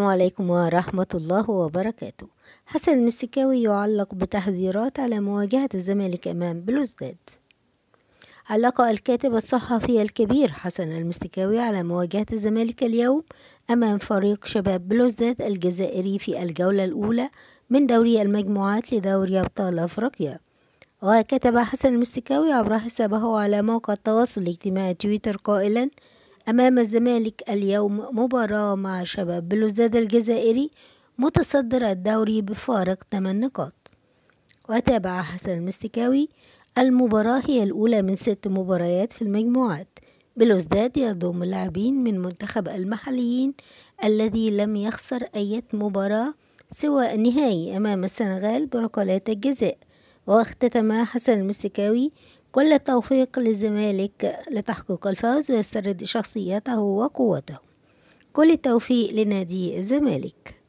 السلام عليكم ورحمة الله وبركاته حسن المسكاوي يعلق بتحذيرات على مواجهة الزمالك أمام بلوزداد علق الكاتب الصحفي الكبير حسن المسكاوي على مواجهة الزمالك اليوم أمام فريق شباب بلوزداد الجزائري في الجولة الأولى من دوري المجموعات لدوري أبطال أفريقيا وكتب حسن المسكاوي عبر حسابه على موقع التواصل الاجتماعي تويتر قائلا أمام الزمالك اليوم مباراة مع شباب بلوزداد الجزائري متصدر الدوري بفارق 8 نقاط وتابع حسن المستكاوي المباراة هي الأولى من ست مباريات في المجموعات بلوزداد يضم لاعبين من منتخب المحليين الذي لم يخسر أي مباراة سوى النهائي أمام السنغال بركلات الجزاء واختتم حسن المستكاوي كل التوفيق للزمالك لتحقيق الفوز ويسترد شخصيته وقوته كل التوفيق لنادي الزمالك